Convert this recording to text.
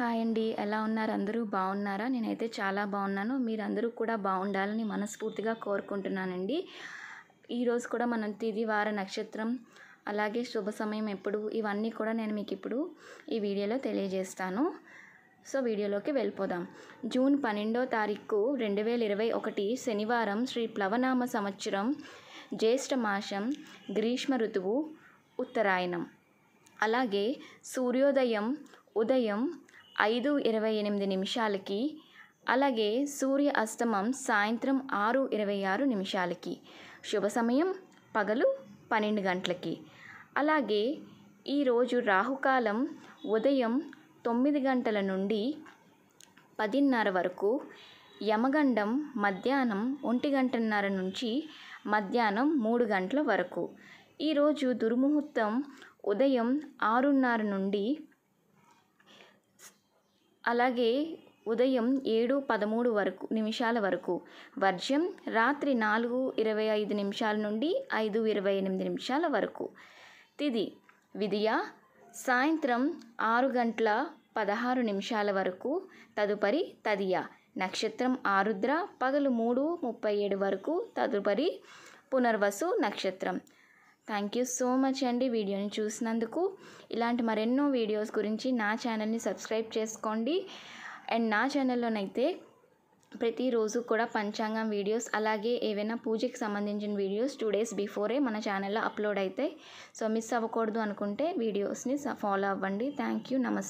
hi అండి ఎలా ఉన్నారు అందరూ బాగున్నారా నేనైతే చాలా బాగున్నాను మీరందరూ కూడా బాగుండాలని మనస్ఫూర్తిగా కోరుకుంటున్నానండి ఈరోజు కూడా మన తిది వార నక్షత్రం అలాగే శుభ సమయం ఎప్పుడు ఇవన్నీ కూడా నేను మీకు ఇప్పుడు ఈ వీడియోలో తెలియజేస్తాను సో వీడియోలోకి వెళ్ళిపోదాం జూన్ పన్నెండో తారీఖు రెండు వేల ఇరవై ఒకటి శనివారం శ్రీ ప్లవనామ సంవత్సరం జ్యేష్ఠ మాసం గ్రీష్మ ఋతువు ఉత్తరాయణం అలాగే సూర్యోదయం ఉదయం ఐదు ఇరవై ఎనిమిది నిమిషాలకి అలాగే సూర్య అస్తమం సాయంత్రం ఆరు ఇరవై ఆరు నిమిషాలకి శుభ సమయం పగలు పన్నెండు గంటలకి అలాగే ఈరోజు రాహుకాలం ఉదయం తొమ్మిది గంటల నుండి పదిన్నర వరకు యమగండం మధ్యాహ్నం ఒంటి గంటన్నర నుంచి మధ్యాహ్నం మూడు గంటల వరకు ఈరోజు దుర్ముహూర్తం ఉదయం ఆరున్నర నుండి అలాగే ఉదయం ఏడు పదమూడు వరకు నిమిషాల వరకు వర్జం రాత్రి నాలుగు ఇరవై ఐదు నిమిషాల నుండి ఐదు ఇరవై ఎనిమిది నిమిషాల వరకు తిది విధియ సాయంత్రం ఆరు గంటల పదహారు నిమిషాల వరకు తదుపరి తదియ నక్షత్రం ఆరుద్ర పగలు మూడు ముప్పై ఏడు వరకు తదుపరి పునర్వసు నక్షత్రం థ్యాంక్ యూ సో మచ్ అండి వీడియోని చూసినందుకు ఇలాంటి మరెన్నో వీడియోస్ గురించి నా ఛానల్ని సబ్స్క్రైబ్ చేసుకోండి అండ్ నా ఛానల్లోనైతే ప్రతిరోజు కూడా పంచాంగం వీడియోస్ అలాగే ఏవైనా పూజకి సంబంధించిన వీడియోస్ టూ డేస్ బిఫోరే మన ఛానల్లో అప్లోడ్ అవుతాయి సో మిస్ అవ్వకూడదు అనుకుంటే వీడియోస్ని ఫాలో అవ్వండి థ్యాంక్ యూ నమస్తే